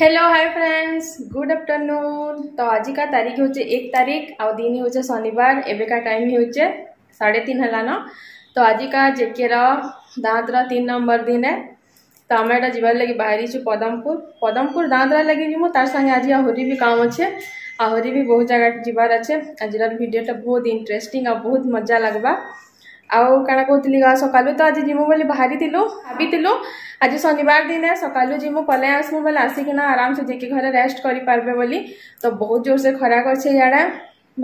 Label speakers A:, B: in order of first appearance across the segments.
A: Hello hi friends good afternoon तो आज का तारीख हूँ एक तारीख आउ दिन हूँ शनिवार एबका टाइम हूँ साढ़े तीन हलान तो आज का जेके दाँत तीन नंबर दिन है तो आम एटा जबार लगे बाहरी छु पदमपुर पदमपुर दाँत लगे मुझ तार संगे आज आहरी भी काम अच्छे आहरी भी बहुत जगह जबार अच्छे आज भिडटा बहुत इंटरेस्टिंग आ बहुत मजा लगवा ଆଉ କାଣା କହୁଥିଲି ଗା ସକାଳୁ ତ ଆଜି ଯିମୁ ବୋଲି ବାହାରିଥିଲୁ ଭାବିଥିଲୁ ଆଜି ଶନିବାର ଦିନ ସକାଳୁ ଯିମୁ ପଲେଇ ଆସମୁ ବୋଲେ ଆସିକିନା ଆରାମସେ ଯାଇକି ଘରେ ରେଷ୍ଟ କରିପାରିବେ ବୋଲି ତ ବହୁତ ଜୋରସେ ଖରା କରିଛେ ଇଆଡ଼େ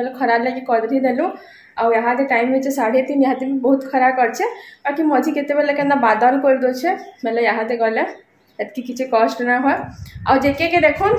A: ବୋଲେ ଖରା ଲାଗି କଦରି ଦେଲୁ ଆଉ ଇହାଦେ ଟାଇମ୍ ହେଇଛେ ସାଢ଼େ ତିନି ଇହାଦେ ବି ବହୁତ ଖରା କରିଛେ ବାକି ମଝି କେତେବେଲେ କେନ୍ତା ବାଦଲ କରିଦେଉଛେ ବୋଲେ ଇହାଦେ ଗଲେ ଏତ୍କି କିଛି କଷ୍ଟ ନା ହୁଏ ଆଉ ଯେକେ ଦେଖୁନ୍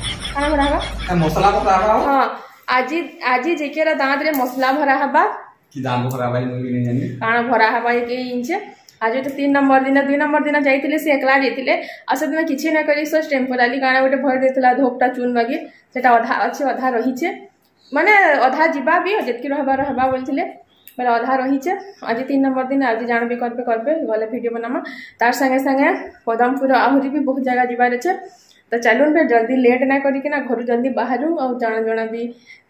A: କାଣା ଭରା ହେବା
B: ମସଲା ପକା ହେବା ହଁ
A: ଆଜି ଆଜି ଯେକେର ଦାଁତରେ ମସଲା ଭରା ହେବା
B: କି ଦାମ ଭରା ହେବା ମୁଁ ବି ଜାନି
A: କାଣା ଭରା ହେବା କି ଇଞ୍ଚେ ଆଜି ତ ତିନି ନମ୍ବର ଦିନ ଦୁଇ ନମ୍ବର ଦିନ ଯାଇଥିଲେ ସେ ଏକଲା ଯାଇଥିଲେ ଆଉ ସେଦିନ କିଛି ନ କରି ସେ ଟେମ୍ପୋରାଲି କାଣା ଗୋଟେ ଭରି ଦେଇଥିଲା ଧୋପଟା ଚୁନ୍ ବାଗି ସେଟା ଅଧା ଅଛି ଅଧା ରହିଛେ ମାନେ ଅଧା ଯିବା ବି ଯେତିକି ରହିବା ରହିବା ବୋଲିଥିଲେ ବୋଲେ ଅଧା ରହିଛେ ଆଜି ତିନି ନମ୍ବର ଦିନ ଆଜି ଜାଣବି କରବେ କରବେ ଗଲେ ଭିଡ଼ିଓ ବନାମା ତାର ସାଙ୍ଗେ ସାଙ୍ଗେ ପଦମପୁର ଆହୁରି ବି ବହୁତ ଜାଗା ଯିବାର ଅଛେ तो चलून फिर जल्दी लेट ना कर घर जल्दी बाहर आउ जहाँ जहाँ भी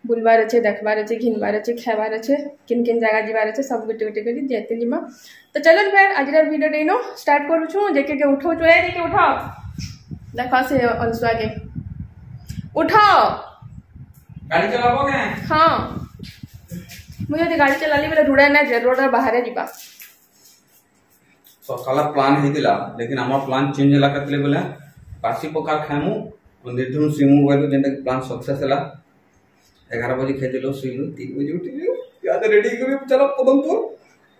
A: बुलवार अच्छे देखवार अच्छे घिनवार अच्छे खेबार अच्छे किन किन जगह जीवार अच्छे सब गोटे गोटे कर तो चलून फिर आज भिडियो नो स्टार्ट करुँ उठ देख से अंशुआ के उठ हाँ मुझे जो गाड़ी चला ली बोले रुड़ा ना रोड बाहर जीवा
B: सकाल तो प्लान ही लेकिन आम प्लां चेज होगा बोले ବାସି ପଖାଳ ଖାଏମୁ ନିର୍ଧୁମ ଶୁଇମୁ କହିଲୁ ଯେନ୍ଟାକି ପ୍ଲାନ୍ ସକ୍ସେସ୍ ହେଲା ଏଗାର ବଜେ ଖାଇଥିଲୁ ଶୁଇଲୁ ତିନି ବଜେ ଉଠିଲୁ ଇହାଦେ ରେଡ଼ି ହେଇକରି ଚାଲ ପଦମପୁର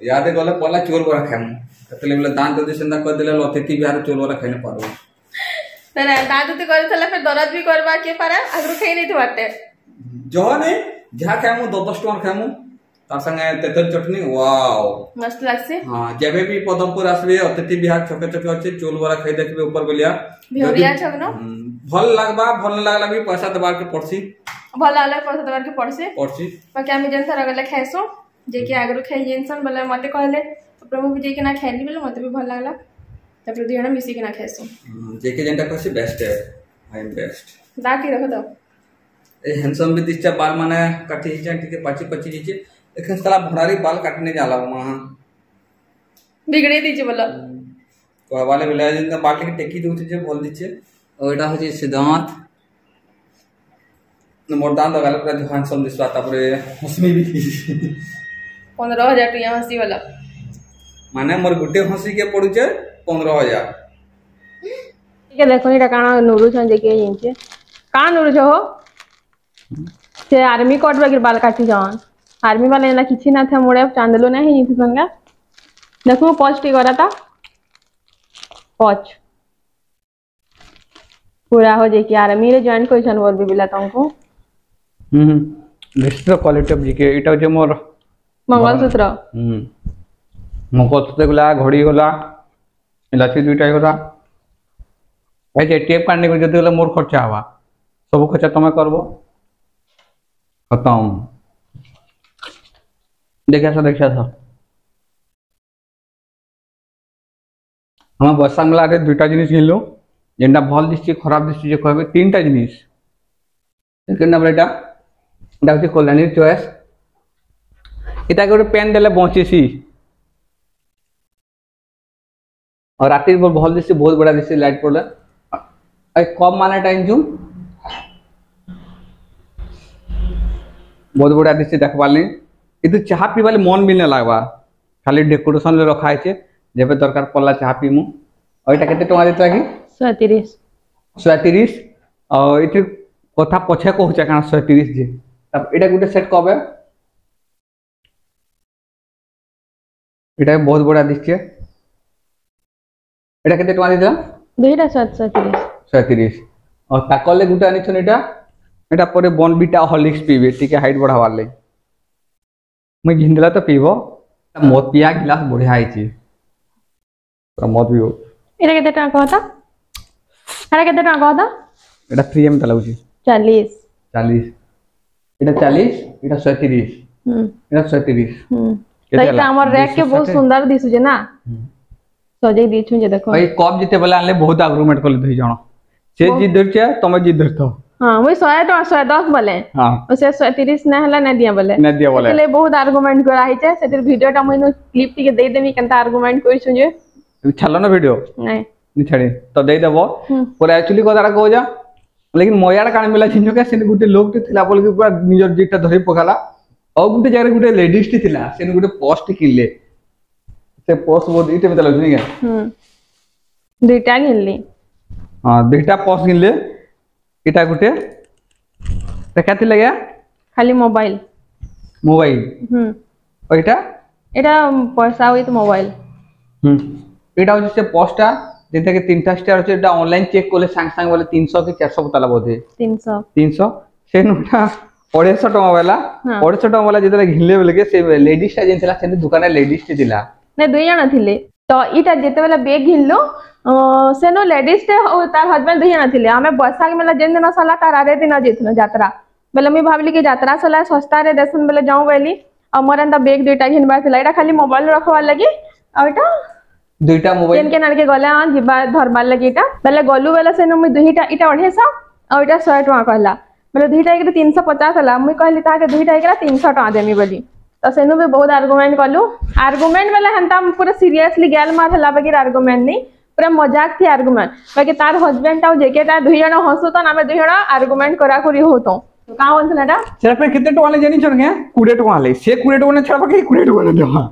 B: ଇହାଦେ ଗଲେ ପହଲା ଚୋର ବରା ଖାଏମୁ ସେତେବେଳେ ବୋଲେ ଦାନ୍ତ ଯଦି ସେନ୍ତା କରିଦେଲେ ଅତିଥି ବି ଆର ଚୋର ବରା ଖାଇ ନାଇଁ ପାରବ
A: ଦାନ୍ତ ଯଦି କରିଥିଲେ ଫେର ଦରଜ ବି କରବା କିଏ ପାରା ଆଗରୁ ଖାଇ ନେଇଥିବା ଟେ
B: ଜହ ନାଇଁ ଯାହା ଖାଇମୁ ଦଶ ଟଙ୍କା ଖାଏମୁ તાર સંગે તેતર ચટણી વાવ મસ્ત લાગશે હા જેબે બી પદમપુર આસબે અતિથિ વિહાર છકે છકે અછે ચોલ વરા ખાઈ દેખબे ऊपर બોલિયા
A: ભેવરિયા છકનો
B: ભલ લાગબા ભલ લાગલા બી પૈસા દબાર કે પડસી
A: ભલ અલગ પૈસા દબાર કે પડસે પડસી બાકી અમે જન સારા ગલે ખાઈસો જે કે આગરો ખાઈ જનસન બલે મતે કહલે પ્રભુ જે કે ના ખાઈલી બલે મતે બી ભલ લાગલા ତାପରେ ଦୁଇ ଜଣ ମିଶିକିନା ଖାଇସୁଁ
B: ଯେକେ ଯେନ୍ଟା କହୁଛି ବେଷ୍ଟ ଆଇ ଏମ୍ ବେଷ୍ଟ ଦାକି ରଖ ତ ଏ ହ୍ୟାଣ୍ଡସମ୍ ବି ଦିଶା ବାଲ୍ ମାନେ କାଟି ହେଇଛେ ଟିକେ ପାଚି ପାଚି ଯାଇଛେ देखे साला भुरारी बाल काटने जाला वहाँ
A: बिगड़े दीजिए बोला
B: तो वाले बोला जिन बाल के टेकी दूँ जे बोल दीजिए और এটা হচ্ছে সিদ্ধান্ত মোর দান লাগালে পুরা ধ্যান সম দিছলা তারপরে হসমি বি
A: पंद्रह हजार टू तो यहाँ हंसी वाला
B: माने मोर गुटे हंसी के पड़ु जे 15000
A: ठीक है देखो ये काना नुरु छन जे के येंचे का नुरु छो हो हम्म। से आर्मी कोट बगैर बाल काटी जान आर्मी वाले ना ना था किचनात चांद लो ना ही संगा देखो पॉच टी करा था पॉच पूरा हो जाए कि आर्मी रे जॉइंट जॉइन कइसन वर बिबिला तुमको
B: हम्म लिस्ट क्वालिटी तो अब जीके इटा जे मोर मंगलसूत्र हम्म मंगलसूत्र गुला घोड़ी गुला इलाची दुटा गुला ভাই टेप টেপ কাটনি যদি গেলে मोर खर्चा হওয়া सब खर्चा তোমায় করবো খতম देखा था देखा था हम बसांगला रे दुटा जिनिस गेलो जेंडा भल दिसि खराब दिसि जे कहबे तीनटा जिनिस एकर नंबर एटा एटा होथि पेन दे बचेसी और रातिर भल दिसि बहुत बडा दिसि लाइट पडला कम माने टाइम जूम बहुत बढ़िया दिशा देख पाली কিন্তু ଚାହା ପିଇବାର୍ ମନ ବି ନାଇଁ ଲାଗ୍ବା ଖାଲି ଡେକୋରେସନ୍ରେ ରଖା ହେଇଛେ ଯେବେ ଦରକାର ପଡ଼ଲା ଚାହା ପିଇମୁ ଆଉ ଏଇଟା କେତେ ଟଙ୍କା ଦେଇଥିଲା କି ଶହେ ତିରିଶ ଶହେ ତିରିଶ ଆଉ ଏଠି କଥା ପଛେ କହୁଛେ କାରଣ ଶହେ ତିରିଶ ଯେ ଏଇଟା ଗୋଟେ ସେଟ୍ କବେ এটা বহুত বড় দিচ্ছে এটা কত টাকা দিলা
A: দুইটা 730
B: 730 আর তাকলে গুটা আনিছন এটা এটা পরে বনবিটা হলিক্স পিবে ঠিক হাইট বড়াবার লাগি ମୁଇଁ ଘିନ୍ଦେଲା ତ ପିଇବ ମଦ ପିଆ ଗ୍ଲାସ ବଢିଆ ହେଇଛି ମଦ ପିଇବ
A: ଏଇଟା କେତେ ଟଙ୍କା କହ ତ ଏଇଟା କେତେ ଟଙ୍କା କହ ତ
B: ଏଇଟା ଫ୍ରି ଏମିତି ଲାଗୁଛି ଚାଲିଶ ଚାଲିଶ ଏଇଟା ଚାଲିଶ ଏଇଟା ଶହେ ତିରିଶ ଏଇଟା ଶହେ ତିରିଶ ଏଇଟା ଆମର ରେକ୍ କେ ବହୁତ
A: ସୁନ୍ଦର ଦିଶୁଛି ନା ସଜେଇ ଦେଇଛୁ ଯେ ଦେଖ ଏଇ
B: କପ୍ ଯେତେବେଳେ ଆଣିଲେ ବହୁତ ଆଗ୍ରୁମେଣ୍ଟ କଲେ ଦୁଇ ଜଣ ସେ ଜିଦ୍ ଧରିଛେ ତମେ ଜିଦ୍ ଧରିଥାଅ
A: ହଁ ମୁଇଁ 100 110 ବୋଲେ ହଁ ସେ 130 ନା ହେଲା ନା ଦିଆ ବୋଲେ ନା ଦିଆ ବୋଲେ ହେଲେ ବହୁତ ଆର୍ଗୁମେଣ୍ଟ କରା ହେଇଛେ ସେଥିର ଭିଡିଓଟା ମୁଇଁ କ୍ଲିପ ଟିକେ ଦେଇ ଦେବି କେନ୍ତା ଆର୍ଗୁମେଣ୍ଟ କରିଛୁ ଯେ ଛାଲ ନା ଭିଡିଓ ନାଇଁ
B: ନି ଛାଡି ତ ଦେଇ ଦେବ ପୁରା एक्चुअली କଥାଟା କହୁଯା लेकिन मयार काण मिला छिनु के सेन गुटे लोक थिला बोल के पूरा निजर जीटा धरि पखाला और गुटे जगह गुटे लेडीज थिला सेन गुटे पोस्ट किनले से पोस्ट वो इटे में तलो नहीं गया
A: हम दुईटा किनली
B: हां दुईटा पोस्ट किनले এটা গুটে
A: দেখাতে লাগে খালি মোবাইল মোবাইল হুম ওইটা এটা পয়সা উইথ মোবাইল
B: হুম এটা হচ্ছে পোস্টটা যেটা থেকে তিনটা স্টার হচ্ছে এটা অনলাইন চেক করলে সাং সাং বলে 300 কি 400 তালা বলে 300 300 সে নোটা 250 টাকা वाला 250 টাকা वाला যেটা ঘিনলে বলে সে লেডিসটা যেন ছিলা সে দোকানে লেডিসটি দিলা
A: না দুই জনা থিলে तो यहाँ जिते बेग घिनलु से लेडीजे तार हजबैंड दुई नी आम बैशाख मेला जेन दिन सरला तार आर दिन जीतलु जरा बोले मुझ भाविली कि जरा सरला शस्तार देसन बोले जाऊँ बोली आ मोर एंटा बेग दुईटा घिनबार ये खाली मोबाइल रखबार लगे आईटा मोबाइल के नाके गले धरबार लगे यहाँ बोले गलु बोले से दुईटा इटा अढ़ेश आईटा शहे टाँह कहला बोले दुईटा एक तीन शौ पचास है मुझ कहली एक तीन शौ देमी बोली ତ ସେନୁ ବି ବହୁତ ଆର୍ଗୁମେଣ୍ଟ କଲୁ ଆର୍ଗୁମେଣ୍ଟ ବେଲେ ହେନ୍ତା ପୁରା ସିରିୟସଲି ଗ୍ୟାଲ ମାର ହେଲା ବାକି ଆର୍ଗୁମେଣ୍ଟ ନେଇ ପୁରା ମଜାକ ଥି ଆର୍ଗୁମେଣ୍ଟ ବାକି ତାର ହଜବେଣ୍ଡ ଆଉ ଜେକେ ତା ଦୁଇ ଜଣ ହସୁତନ ଆମେ ଦୁଇ ଜଣ ଆର୍ଗୁମେଣ୍ଟ କରାକରି ହଉତୁ କାଁ ବୋଲୁଥିଲା ଏଟା ସେଟା ପାଇଁ କେତେ ଟଙ୍କା ଲାଗି ଜାଣିଛ କେ
B: କୋଡ଼ିଏ ଟଙ୍କା ଲାଗି ସେ କୋଡ଼ିଏ ଟଙ୍କା ଛାଡ଼ ପାଖେ କୋଡ଼ିଏ ଟଙ୍କା ଦେବା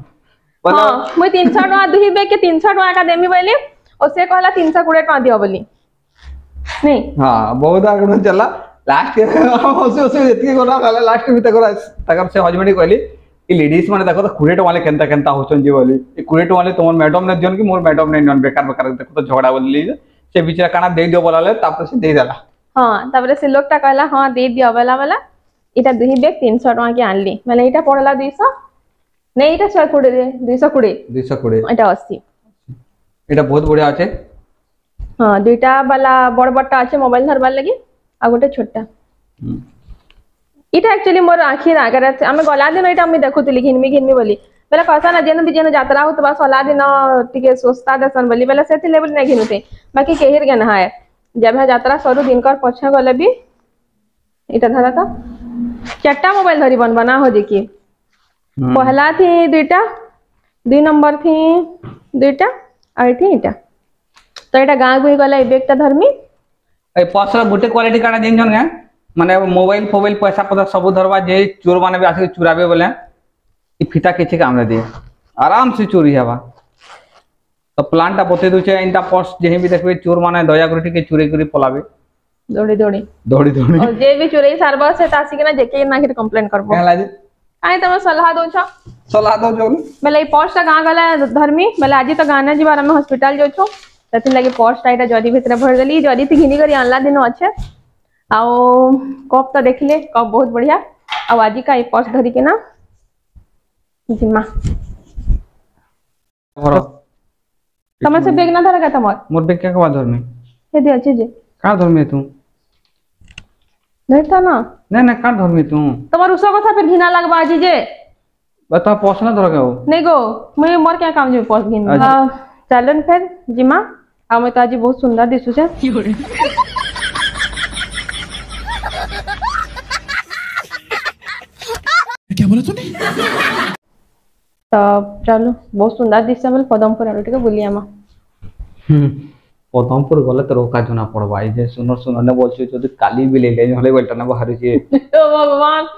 A: ହଁ ମୁଇଁ ତିନିଶହ ଟଙ୍କା ଦୁଇ ବେଗ୍ ତିନିଶହ ଟଙ୍କା ଏକା ଦେମି ବୋଲି ଓ ସେ କହିଲା ତିନିଶହ କୋଡ଼ିଏ ଟଙ୍କା ଦିଅ ବୋଲି ନାଇଁ
B: ହଁ ବହୁତ ଆର୍ଗୁମେଣ୍ଟ ଚାଲିଲା ଲାଷ୍ଟ ହସୁ ହସୁ ଯେତିକି ଗଲା ଲାଷ୍ଟ ବି ତାଙ୍କର ତାଙ୍କର ସେ ହଜବେଣ୍ଡ କହିଲି ಈ ಲೇಡೀಸ್ ಮಾಡಿದಾಗ ಕುರೇಟ ವಾಲೆ ಕೆಂತ ಕೆಂತ ಹೋಗ್ತಂಜಿ ಬಲ್ಲಿ ಈ ಕುರೇಟ ವಾಲೆ ತಮ್ಮ ಮ್ಯಾಡಮ್ ನ ಜೋನ್ ಕಿ ಮೋರ್ ಮ್ಯಾಡಮ್ ನೇ ನನ್ ಬೇಕಾರ ಬೇಕಾರ ଦେଖ ଝଗଡ଼ା ବୋଲି ସେ ବିଚରା କାଣା ଦେଇ ଦିଅ ବୋଲାଲେ ତାପରେ ସେ ଦେଇ ଦେଲା
A: ହଁ ତାପରେ ସେ ଲୋକଟା କହିଲା ହଁ ଦେଇ ଦିଅ ବୋଲା ବୋଲା ଏଇଟା ଦୁଇ ବ୍ୟାଗ୍ ତିନିଶହ ଟଙ୍କା କି ଆଣିଲି ମାନେ ଏଇଟା ପଡିଲା ଦୁଇଶହ ନାଇଁ ଏଇଟା ଶହେ କୋଡ଼ିଏରେ ଦୁଇଶହ କୋଡ଼ିଏ ଦୁଇଶହ କୋଡ଼ିଏ ଏଇଟା ଅଶୀ
B: ଏଇଟା ବହୁତ ବଢିଆ ଅଛେ
A: ହଁ ଦୁଇଟା ବାଲା ବଡ଼ ବଡ଼ଟା ଅଛି ମୋବାଇଲ ଧରବାର ଲାଗି ଆଉ ଗୋଟେ ଛୋଟଟା इटा एक्चुअली मोर आखिर आगर आम गला दिन यहाँ मुझे देखुली घिनमी घिनमी बोली बोले कसा ना जेन भी जेन जरा हो सला दिन टे सुस्ता देसन बोली बोले से नहीं घिनुते बाकी केहर के नहाए जब जरा सरु दिन कर पछे गले भी इटा धरा तो चार्टा मोबाइल धरब बना हो कि पहला थी दुईटा दु नंबर थी दुईटा आई थी इटा तो यहाँ गाँव गुई गला एक धर्मी
B: पसरा गोटे क्वाटी का मान मोबाइल फोबाइल पैसा पता सब धरवा जे चोर मान भी आस चुरा बोले फिता किसी काम नहीं दिए आराम से चोरी हवा तो प्लान टा बतई दूचे इनका पर्स जे भी देखे चोर मान दया चोरे पलावे दौड़ी दौड़ी दौड़ी दौड़ी और
A: जे भी चुरे सारबो से तासी के ना जेके ना हिर कंप्लेन करबो काला जी काय तम सलाह दो छो सलाह दो जो मैं लई पोस्ट का गा गला धर्मी मैं आज तो गाना जी बारे में हॉस्पिटल जो छो तथि लगे पोस्ट आईटा जदी भीतर भर देली जदी थी घिनी कर आनला दिन अच्छे ଆଉ କପ୍ ତ ଦେଖିଲେ କପ୍ ବହୁତ ବଢ଼ିଆ ଆଉ ଆଜିକା ଏ ପର୍ସ ଧରିକି ନା ଯିମା ତମର ସେ ବେଗ୍ ନା ଧରକା ତମର
B: ମୋର ବେଗ୍ କା କବା ଧରମି ସେଠି ଅଛି ଯେ କା ଧରମି ତୁ ଧରିଥା ନା ନାଇଁ ନାଇଁ କା ଧରମି ତୁ
A: ତମର ଉସ କଥା ଫେର ଘିନା ଲାଗବା ଆଜି ଯେ
B: बता पर्स ना धरके हो
A: नहीं गो मुझे मोर क्या काम जे पर्स घिन चलन फेर जिमा आ मैं तो आज बहुत सुंदर दिसु छे क्या बोला तूने तो चलो बहुत सुंदर दृश्य मिल पदमपुर आलो टिके बुली आमा
B: हम्म पदमपुर गले तो रोका जना पड़वा जे सुनर सुनर ने बोलछु जदि तो काली भी ले ले हले बेटा ना बाहर जे
A: तो भगवान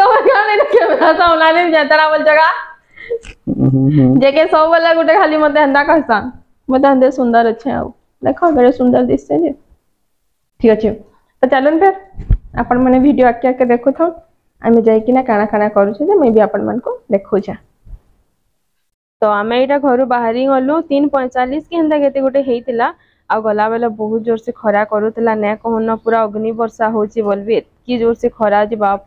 A: तो भगवान ने कैमरा सामला ले जाता ना बोल जगा
B: हम्म, हम्म।
A: जेके सब वाला गुटे खाली मते हंदा कहसा मते हंदे सुंदर अच्छे आओ देखो बड़े सुंदर दृश्य जे ठीक अच्छे तो चलन फिर अपन माने वीडियो आके आके देखो था ଆମେ ଯାଇକିନା କାଣା କାଣା କରୁଛୁ ଯେ ମୁଇଁ ବି ଆପଣମାନଙ୍କୁ ଦେଖୁଛେ ତ ଆମେ ଏଇଟା ଘରୁ ବାହାରି ଗଲୁ ତିନ ପଇଁଚାଳିଶ କି ହେନ୍ତା କେତେ ଗୋଟେ ହେଇଥିଲା ଆଉ ଗଲାବେଲେ ବହୁତ ଜୋରସେ ଖରା କରୁଥିଲା ନେ କହୁନ ପୁରା ଅଗ୍ନି ବର୍ଷା ହଉଛି ବୋଲିବି ଏତକି ଜୋରସେ ଖରା ଯେ ବାପ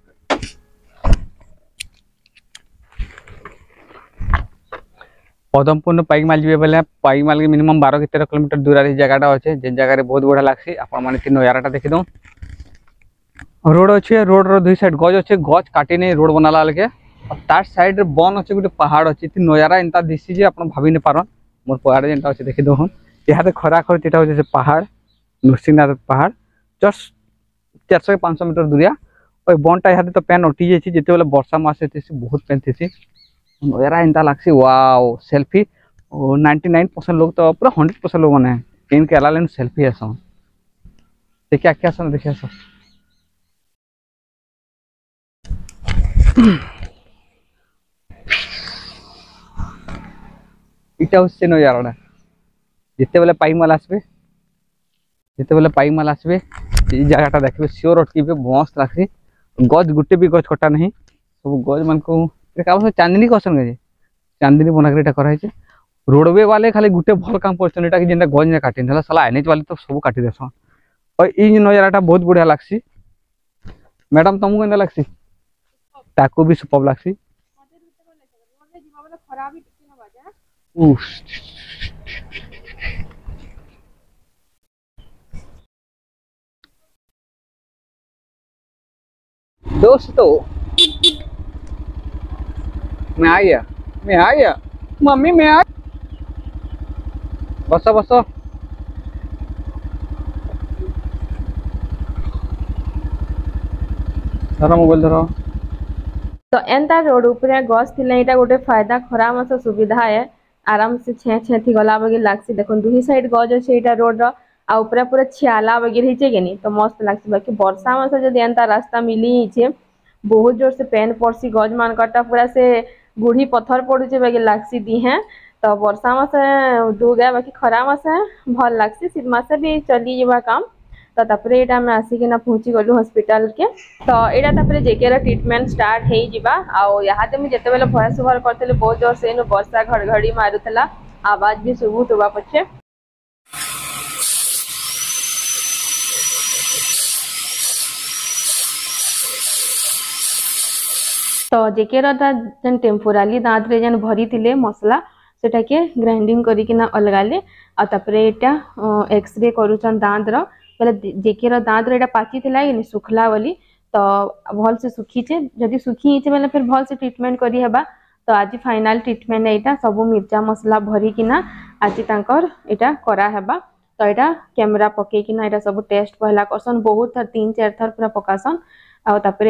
B: ପଦମପୁରରୁ ପାଇକମାଲ ଯିବେ ବେଲେ ପାଇକମାଲକେ ମିନିମମ୍ ବାର କି ତେର କିଲୋମିଟର ଦୂରରେ ଜାଗାଟା ଅଛେ ଯେନ୍ ଜାଗାରେ ବହୁତ ବଢ଼ିଆ ଲାଗ୍ସି ଆପଣମାନେ ତିନ ନଜାରାଟା ଦେଖିଦେଉଁ रोड अच्छे रोड रु सैड गज अच्छे गज काट रोड बनाला बेलगे तार सैड बन अच्छे गोटे पहाड़ अच्छे नजारा एंता दिशी आप भाई नहीं पारन मोर पहाड़ जेनता अच्छे देखीद यहाँ खरा खरी ये हूँ पहाड़ नृसिंहनाथ पहाड़ जस्ट चार सौ पाँच मीटर दूरिया और बनटा यहाँ तो पैन उठी जाइए जिते बेले बर्षा मस बहुत पैन थी नजारा एंता लग्सी wow selfie ninety nine percent लोग तो पूरा हंड्रेड परसेंट लोग मैंने कहीं के सेल्फी आसन देखिए आखि देखिए इटे न गज गुटे भी गज कटा ना सब गज मान को बनाकर रोडवे वाले खाली गुटे भल काम करा गज ने काटे ना साला एन एच वाले तो सब काटिदेसन और इन नजारा बहुत बढ़िया लग्सी मैडम तुमको लगसी ତାକୁ भी सुपर ଲାଗ୍ସି दोस्तों मैं आ गया मैं आ गया मम्मी मैं आ बसो बसो धरो मोबाइल धरो
A: तो एनता रोड उपरे गस थिले एटा गोटे फायदा खरा मस सुविधा है आराम से छे छे थी गला बगे लागसी देखो दुही साइड गज छे एटा रोड रो आ उपरे पूरा छियाला बगे रहिचे केनी तो मस्त लागसी बाकी वर्षा मस जदि एंता रास्ता मिली छे बहुत जोर से पेन पड़सी गज मान कटा पूरा से गुढ़ी पत्थर पड़ू बाकी लागसी दी हैं तो वर्षा मस दू बाकी खरा मस भल लागसी शीत मास भी चली जीवा काम तो तापर ये आम आसिकिना पहुँची गलु हस्पिटाल के तो यहाँ जेके ट्रिटमेंट स्टार्ट होते मुझे जिते भयस भर करी बहुत जोर से बर्षा घड़घड़ी मारूला आवाज भी सुबु थोड़ा पचे तो जेके जेन टेम्पोराली दात जेन भरी थे मसला सेटा के ग्राइंडिंग करके अलगाले आपरे एक्सरे करुचन दात रहा बोले जेके दाँत रहा पाची लगे ना सुखला बोली तो भल से सुखीचे जदि सुखी हीचे बोले फिर भल से ट्रिटमेंट करहब तो आज फाइनाल ट्रिटमेंट यहाँ सब मिर्चा मसला भरिकिना आज तक या करा तो यहाँ कैमेरा पकईकिना ये सब टेस्ट पहला करसन बहुत थर तीन चार थर पूरा पकासन आउप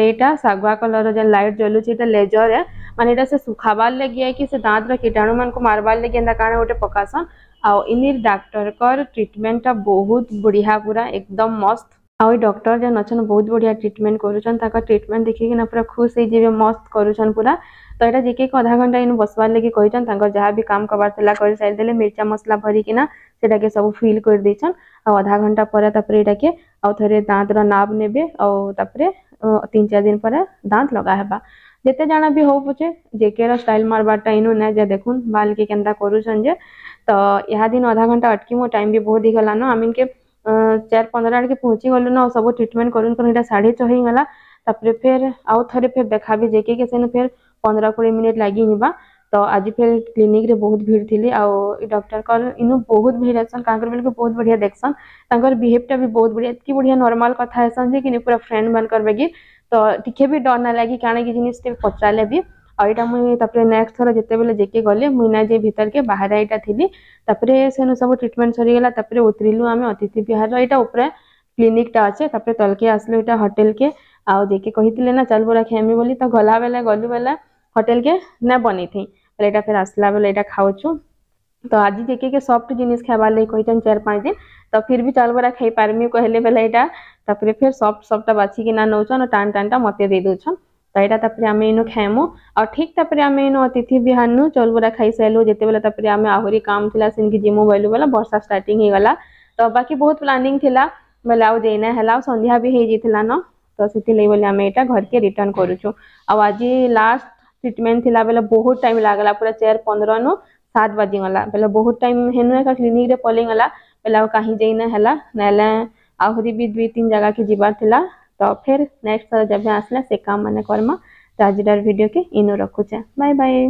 A: शगुआ कलर जो लाइट जलुचे लेजर है मानने से सुखाबार लगे कि दाँत रीटाणु मान को मारबार लगे कारण गोटे पकासन ଆଉ ଇନିର୍ ଡାକ୍ତରକର ଟ୍ରିଟମେଣ୍ଟଟା ବହୁତ ବଢ଼ିଆ ପୁରା ଏକଦମ ମସ୍ତ ଆଉ ଡକ୍ଟର ଯେନ୍ ଅଛନ୍ ବହୁତ ବଢ଼ିଆ ଟ୍ରିଟମେଣ୍ଟ କରୁଛନ୍ ତାଙ୍କ ଟ୍ରିଟମେଣ୍ଟ ଦେଖିକିନା ପୁରା ଖୁସ୍ ହେଇଯିବେ ମସ୍ତ କରୁଛନ୍ ପୁରା ତ ଏଇଟା ଯେକି ଅଧା ଘଣ୍ଟା ଇନୁ ବସବାର୍ ଲାଗି କହିଛନ୍ ତାଙ୍କର ଯାହା ବି କାମ କରବାର ଥିଲା କରି ସାରିଦେଲେ ମିର୍ଚା ମସଲା ଭରିକିନା ସେଟାକେ ସବୁ ଫିଲ୍ କରିଦେଇଛନ୍ ଆଉ ଅଧା ଘଣ୍ଟା ପରେ ତାପରେ ଏଇଟାକେ ଆଉ ଥରେ ଦାନ୍ତର ନାବ ନେବେ ଆଉ ତାପରେ ତିନି ଚାରି ଦିନ ପରେ ଦାନ୍ତ ଲଗା ହେବା ଯେତେ ଜାଣା ବି ହଉ ପଛେ ଜେକେର ଷ୍ଟାଇଲ ମାରବାରଟା ଇନୁ ନାଇଁ ଯେ ଦେଖୁନ୍ ବାଲ୍କେ କେନ୍ତା କରୁଛନ୍ ଯେ तो यहाँ दिन अधा घंटा अटकी मो टाइम भी बहुत ही गलान आम इनके चार पंद्रह आड़ के पहुँची गलुन आ सब ट्रिटमेंट करूँ कर साढ़े छः ही गला तपे फेर आउ थे फिर देखा भी जेके के फिर पंद्रह कोड़े मिनिट लगे तो आज फिर क्लिनिक रे बहुत भीड़ थी आउ डॉक्टर कल इन बहुत भीड़ आसन का बहुत बढ़िया देखसन तर बिहेवटा भी बहुत बढ़िया इतनी बढ़िया नर्माल कथ है कि पूरा फ्रेंड मान कर तो टीके भी डर ना लगे कि जिनिस पचारे भी ଆଉ ଏଇଟା ମୁଇଁ ତାପରେ ନେକ୍ସଟ ଥର ଯେତେବେଳେ ଯେକି ଗଲି ମୁଇଁ ନା ଯେ ଭିତରକେ ବାହାରେ ଏଇଟା ଥିଲି ତାପରେ ସେନୁ ସବୁ ଟ୍ରିଟମେଣ୍ଟ ସରିଗଲା ତାପରେ ଉତରିଲୁ ଆମେ ଅତିଥି ବିହାରର ଏଇଟା ଉପରେ କ୍ଲିନିକଟା ଅଛେ ତାପରେ ତଲକେ ଆସିଲୁ ଏଇଟା ହୋଟେଲକେ ଆଉ ଯେକି କହିଥିଲେ ନା ଚାଲ ବରା ଖେମି ବୋଲି ତ ଗଲା ବେଲେ ଗଲୁ ବେଲେ ହୋଟେଲକେ ନା ବନେଇଥି ବେଲେ ଏଇଟା ଫେର ଆସିଲା ବେଲେ ଏଇଟା ଖାଉଛୁ ତ ଆଜି ଯେକି ସଫ୍ଟ ଜିନିଷ ଖାଇବାର୍ ଲାଗି କହିଛନ୍ତି ଚାରି ପାଞ୍ଚ ଦିନ ତ ଫିର ବି ଚାଲ ବରା ଖାଇପାରମି କହିଲେ ବେଲେ ଏଇଟା ତାପରେ ଫେର ସଫ୍ଟ ସଫ୍ଟଟା ବାଛିକି ନା ନଉଛନ୍ ଆଉ ଟାଣ ଟାଣଟା ମତେ ଦେଇ ଦଉଛନ୍ तो यहाँ आम इनु खाएमु आ ठीक आम इन अतिथि विहान नु चलबुरा खाई सारूँ जिते बारे आम आहरी काम थी सीन की जीमु बैलु बोले बर्षा स्टार्टिंग होगा तो बाकी बहुत प्लानिंग थी बोले आज जेना है सन्ध्या भी होता न तो से बोले आम यहाँ घर के रिटर्न करुचु आज लास्ट ट्रिटमेंट थी बोले बहुत टाइम लगला पूरा चार पंद्रह नु सात बाजिगला बोले बहुत टाइम हेनु एक क्लीनिक पलिगला बोले आई जेना है ना आहरी भी दुई तीन जगह के जबार तो फिर नेक्स्ट थर जब आसला से काम मैंने करमा तो आज भिड के इनु रखुचे बाय बाय